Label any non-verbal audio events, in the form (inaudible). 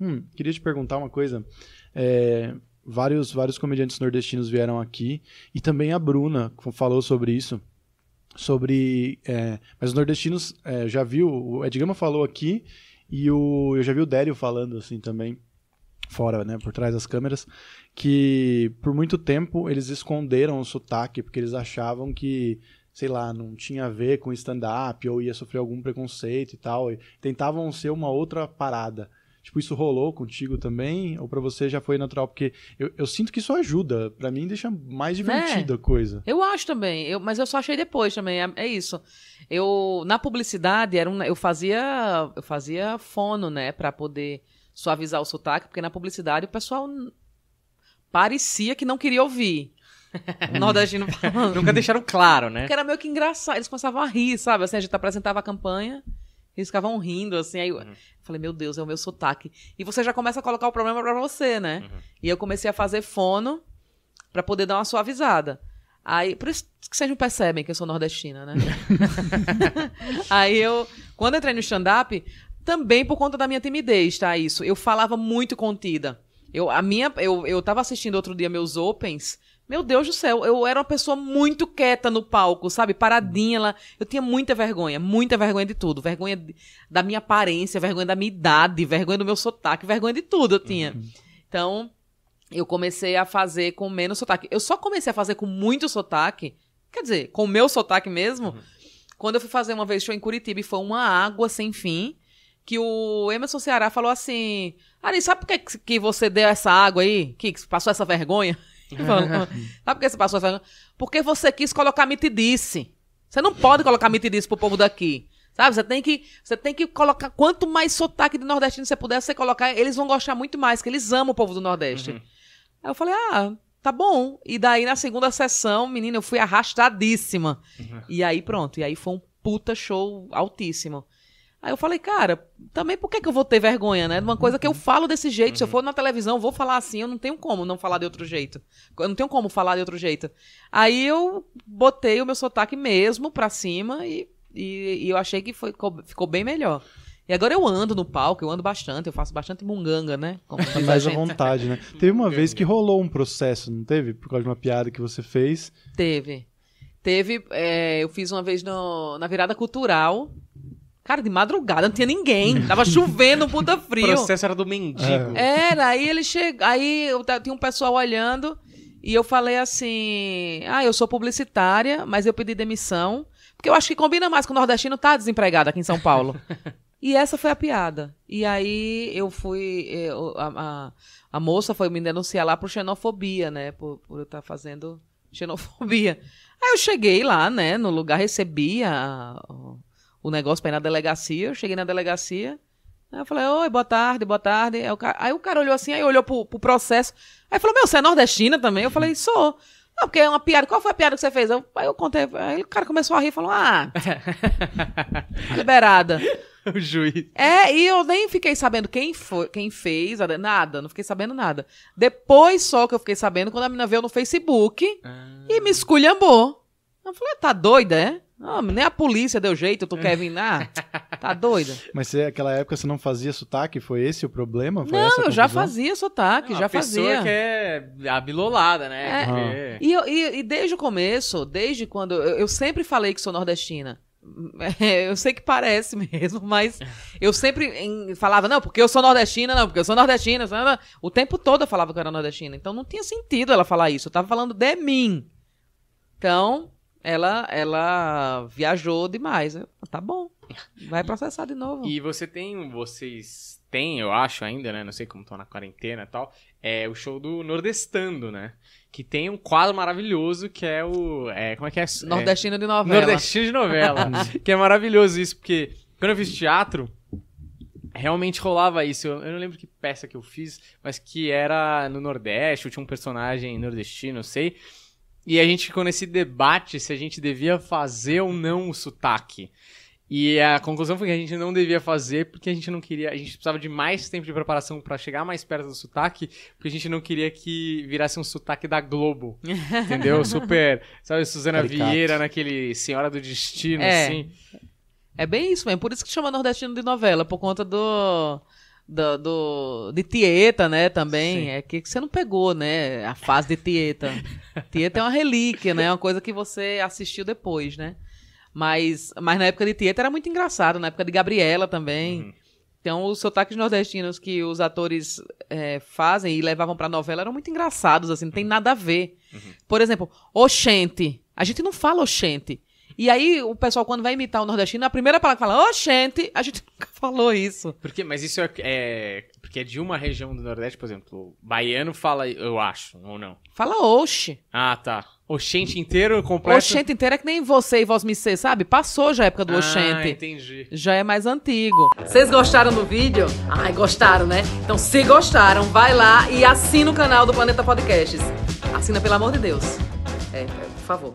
Hum, queria te perguntar uma coisa. É, vários, vários comediantes nordestinos vieram aqui e também a Bruna falou sobre isso. Sobre. É, mas os nordestinos, é, já viu, o Edgama falou aqui e o, eu já vi o Délio falando assim também, fora, né, por trás das câmeras, que por muito tempo eles esconderam o sotaque porque eles achavam que sei lá, não tinha a ver com stand-up ou ia sofrer algum preconceito e tal. E tentavam ser uma outra parada. Tipo, isso rolou contigo também? Ou para você já foi natural? Porque eu, eu sinto que isso ajuda. para mim deixa mais é. divertida é, a coisa. Eu acho também. Eu, mas eu só achei depois também. É, é isso. Eu, na publicidade, era um, eu fazia eu fazia fono, né? para poder suavizar o sotaque. Porque na publicidade o pessoal parecia que não queria ouvir. (laughs) Nordestino (laughs) falando. Nunca deixaram claro, né? Porque era meio que engraçado. Eles começavam a rir, sabe? Assim, a gente apresentava a campanha. Eles ficavam rindo, assim, aí eu uhum. falei, meu Deus, é o meu sotaque. E você já começa a colocar o problema para você, né? Uhum. E eu comecei a fazer fono para poder dar uma suavizada. Aí, por isso que vocês não percebem que eu sou nordestina, né? (laughs) (laughs) aí eu, quando entrei no stand-up, também por conta da minha timidez, tá? Isso. Eu falava muito contida. Eu, a minha, eu, eu tava assistindo outro dia meus opens meu Deus do céu, eu era uma pessoa muito quieta no palco, sabe? Paradinha lá. Eu tinha muita vergonha, muita vergonha de tudo. Vergonha da minha aparência, vergonha da minha idade, vergonha do meu sotaque, vergonha de tudo eu tinha. Uhum. Então, eu comecei a fazer com menos sotaque. Eu só comecei a fazer com muito sotaque, quer dizer, com o meu sotaque mesmo, uhum. quando eu fui fazer uma vez show em Curitiba e foi uma água sem fim, que o Emerson Ceará falou assim: Ari, sabe por que, que você deu essa água aí? Que passou essa vergonha? (laughs) Sabe por que você passou essa? Porque você quis colocar mitidice. Você não pode colocar mitidice pro povo daqui. Sabe? Você tem que, você tem que colocar. Quanto mais sotaque de nordestino você puder, você colocar, eles vão gostar muito mais, que eles amam o povo do Nordeste. Uhum. Aí eu falei, ah, tá bom. E daí, na segunda sessão, menina, eu fui arrastadíssima. Uhum. E aí, pronto. E aí foi um puta show altíssimo. Aí eu falei, cara, também por que, que eu vou ter vergonha, né? De uma coisa que eu uhum. falo desse jeito. Uhum. Se eu uhum. for na televisão, eu vou falar assim, eu não tenho como não falar de outro jeito. Eu não tenho como falar de outro jeito. Aí eu botei o meu sotaque mesmo pra cima e, e, e eu achei que foi, ficou bem melhor. E agora eu ando no palco, eu ando bastante, eu faço bastante munganga, né? Tá mais à vontade, né? Teve uma vez que rolou um processo, não teve? Por causa de uma piada que você fez. Teve. Teve, é, eu fiz uma vez no, na virada cultural, Cara, de madrugada, não tinha ninguém. Tava (laughs) chovendo, um puta frio. O processo era do mendigo. É. Era, aí ele chega. Aí eu tinha um pessoal olhando e eu falei assim: Ah, eu sou publicitária, mas eu pedi demissão. Porque eu acho que combina mais com o nordestino tá desempregado aqui em São Paulo. (laughs) e essa foi a piada. E aí eu fui. Eu, a, a, a, moça foi me denunciar lá por xenofobia, né? Por, por eu estar tá fazendo xenofobia. Aí eu cheguei lá, né, no lugar, recebi a, o negócio pra ir na delegacia. Eu cheguei na delegacia. Aí eu falei, oi, boa tarde, boa tarde. Aí o cara, aí o cara olhou assim, aí olhou pro, pro processo. Aí falou, meu, você é nordestina também? Eu falei, sou. Não, porque é uma piada. Qual foi a piada que você fez? Eu, aí eu contei. Aí o cara começou a rir e falou: Ah, (laughs) liberada. o juiz. É, e eu nem fiquei sabendo quem foi, quem fez, nada, não fiquei sabendo nada. Depois só que eu fiquei sabendo quando a menina veio no Facebook ah. e me esculhambou. Eu falei: ah, Tá doida, é? Não, ah, nem a polícia deu jeito, tu quer vir (laughs) Tá doida? Mas naquela época você não fazia sotaque? Foi esse o problema? Foi não, eu já fazia sotaque, não, já a fazia. pessoa que é abilolada, né? É. Uhum. E, eu, e, e, desde o começo, desde quando... Eu, eu sempre falei que sou nordestina. (laughs) É, eu sei que parece (laughs) mesmo, mas eu sempre em, falava, não, porque eu sou nordestina, não, porque eu sou nordestina. O tempo todo eu falava que eu era nordestina. Então não tinha sentido ela falar isso. Eu tava falando de mim. Então, ela ela viajou demais. Eu, né? tá bom. Vai processar de novo. E você tem, vocês têm, eu acho ainda, né? Não sei como estão na quarentena e tal. É o show do Nordestando, né? Que tem um quadro maravilhoso que é o. É, como é que é? é nordestino é, de novela. Nordestino de novela. (laughs) Uhum. que é maravilhoso isso, porque quando eu fiz teatro, realmente rolava isso. Eu, eu, não lembro que peça que eu fiz, mas que era no Nordeste, eu tinha um personagem nordestino, não sei. E a gente ficou nesse debate se a gente devia fazer ou não o sotaque. E a conclusão foi que a gente não devia fazer porque a gente não queria, a gente precisava de mais tempo de preparação para chegar mais perto do sotaque, porque a gente não queria que virasse um sotaque da Globo. (laughs) entendeu? Super, sabe, Suzana Caricato. Vieira naquele Senhora do Destino é. assim. É bem isso mesmo, por isso que chama nordestino de novela, por conta do do, do, de Tieta, né, também. Sim. É que você não pegou, né, a fase de Tieta. (laughs) Tieta é uma relíquia, né, uma coisa que você assistiu depois, né. Mas, mas na época de Tieta era muito engraçado, na época de Gabriela também. Uhum. Então, os sotaques nordestinos que os atores é, fazem e levavam pra novela eram muito engraçados, assim, não tem uhum. nada a ver. Uhum. Por exemplo, Oxente. A gente não fala Oxente. E aí, o pessoal, quando vai imitar o nordestino, a primeira palavra que fala, oxente, a gente (laughs) nunca falou isso. Porque, mas isso é, é, Porque é de uma região do Nordeste, por exemplo, o baiano fala, eu acho, ou não? Fala oxe. Ah, tá. Oxente inteiro, completo? Oxente inteiro é que nem você e vós me ser, sabe? Passou já a época do ah, oxente. entendi. Já é mais antigo. Vocês gostaram do vídeo? Ai, gostaram, né? Então, se gostaram, vai lá e assina o canal do Planeta Podcasts. Assina, pelo amor de Deus. É, é por favor.